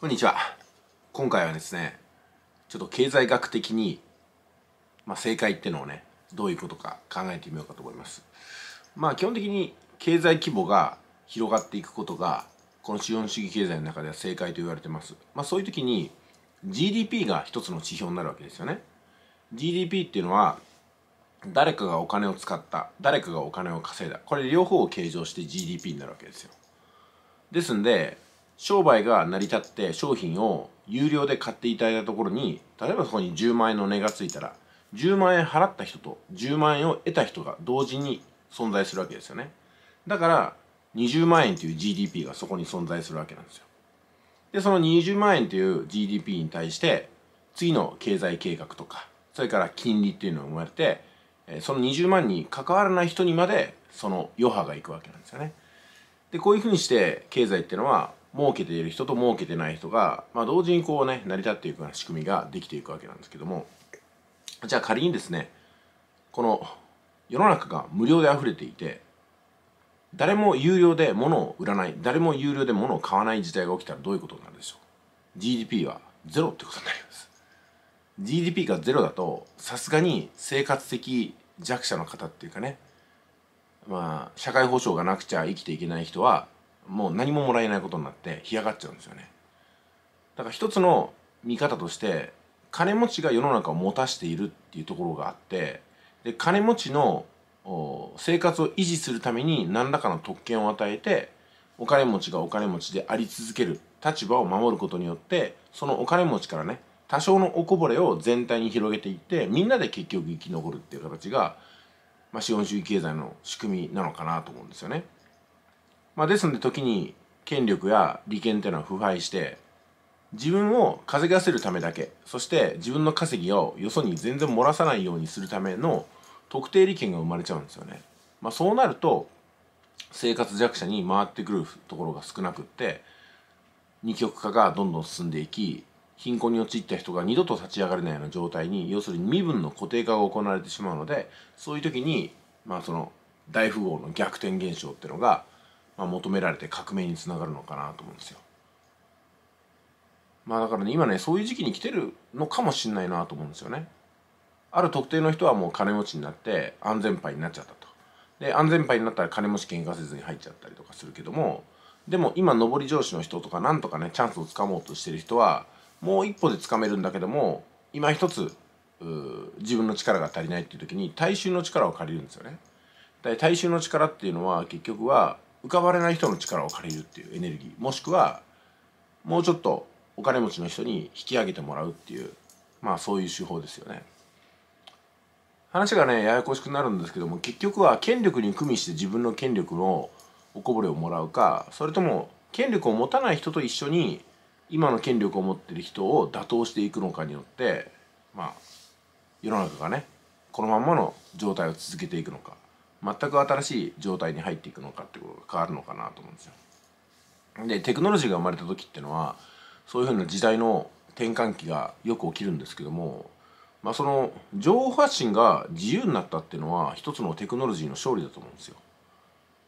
こんにちは今回はですねちょっと経済学的に、まあ、正解っていうのをねどういうことか考えてみようかと思いますまあ基本的に経済規模が広がっていくことがこの資本主義経済の中では正解と言われてますまあそういう時に GDP が一つの指標になるわけですよね GDP っていうのは誰かがお金を使った誰かがお金を稼いだこれ両方を計上して GDP になるわけですよですんで商売が成り立って商品を有料で買っていただいたところに例えばそこに10万円の値がついたら10万円払った人と10万円を得た人が同時に存在するわけですよねだから20万円という GDP がそこに存在するわけなんですよでその20万円という GDP に対して次の経済計画とかそれから金利っていうのが生まれてその20万に関わらない人にまでその余波がいくわけなんですよねでこういうふうにして経済っていうのは儲けている人と儲けてない人が、まあ、同時にこうね成り立っていくような仕組みができていくわけなんですけどもじゃあ仮にですねこの世の中が無料で溢れていて誰も有料で物を売らない誰も有料で物を買わない事態が起きたらどういうことになるでしょう GDP はゼロってことになります GDP がゼロだとさすがに生活的弱者の方っていうかねまあ社会保障がなくちゃ生きていけない人はもう何ももらえないことになって干上がっちゃうんですよねだから一つの見方として金持ちが世の中を持たしているっていうところがあってで金持ちの生活を維持するために何らかの特権を与えてお金持ちがお金持ちであり続ける立場を守ることによってそのお金持ちからね多少のおこぼれを全体に広げていってみんなで結局生き残るっていう形が、まあ、資本主義経済の仕組みなのかなと思うんですよね。まあ、ですので時に権力や利権っていうのは腐敗して自分を稼がせるためだけそして自分の稼ぎをよそに全然漏らさないようにするための特定利権が生まれちゃうんですよね。まあ、そうなると生活弱者に回ってくるところが少なくって二極化がどんどん進んでいき貧困に陥った人が二度と立ち上がれないような状態に要するに身分の固定化が行われてしまうのでそういう時に、まあ、その大富豪の逆転現象っていうのがまあ、求められて革命につながるのかなと思うんですよ。まあだからね今ねそういう時期に来てるのかもしんないなと思うんですよね。ある特定の人はもう金持ちになって安全牌になっちゃったと。で安全牌になったら金持ち喧嘩せずに入っちゃったりとかするけどもでも今上り上司の人とかなんとかねチャンスをつかもうとしてる人はもう一歩でつかめるんだけども今一つ自分の力が足りないっていう時に大衆の力を借りるんですよね。大衆の力っていうのは結局は浮かばれない人の力を借りるっていうエネルギーもしくはもうちょっとお金持ちの人に引き上げてもらうっていうまあそういう手法ですよね。話がねややこしくなるんですけども結局は権力に組みして自分の権力のおこぼれをもらうかそれとも権力を持たない人と一緒に今の権力を持っている人を打倒していくのかによってまあ世の中がねこのままの状態を続けていくのか全く新しい状態に入っていくのかってことが変わるのかなと思うんですよ。でテクノロジーが生まれた時っていうのはそういうふうな時代の転換期がよく起きるんですけども、まあ、その情報発信が自由になったっていうのは一つのテクノロジーの勝利だと思うんですよ。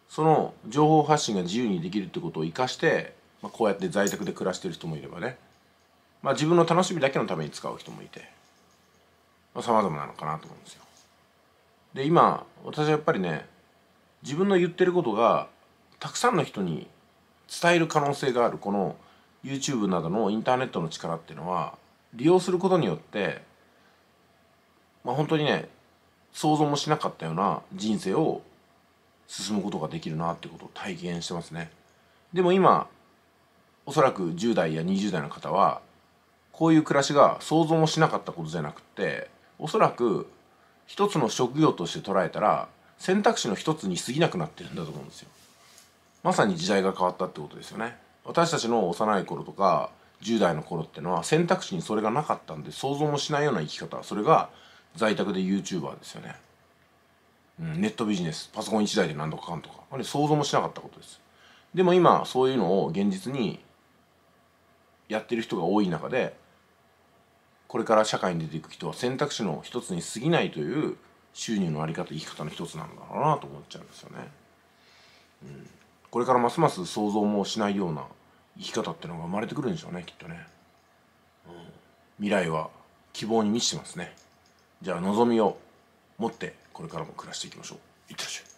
その情報発信が自由にできるってことを生かして、まあ、こうやって在宅で暮らしてる人もいればね、まあ、自分の楽しみだけのために使う人もいてさまざ、まなのかなと思うんですよ。で今私はやっぱりね自分の言ってることがたくさんの人に伝える可能性があるこの YouTube などのインターネットの力っていうのは利用することによってまあ本当にね想像もしなかったような人生を進むことができるなってことを体験してますね。でも今おそらく10代や20代の方はこういう暮らしが想像もしなかったことじゃなくておそらく一つの職業として捉えたら選択肢の一つに過ぎなくなってるんだと思うんですよまさに時代が変わったってことですよね私たちの幼い頃とか10代の頃ってのは選択肢にそれがなかったんで想像もしないような生き方それが在宅で YouTuber ですよね、うん、ネットビジネスパソコン1台で何とかかんとかあれ想像もしなかったことですでも今そういうのを現実にやってる人が多い中でこれから社会に出ていく人は選択肢の一つに過ぎないという収入のあり方生き方の一つなんだろうなと思っちゃうんですよね。うん、これからますます想像もしないような生き方ってのが生まれてくるんでしょうねきっとね、うん。未来は希望に満ちてますね。じゃあ望みを持ってこれからも暮らしていきましょう。いってらっしゃい。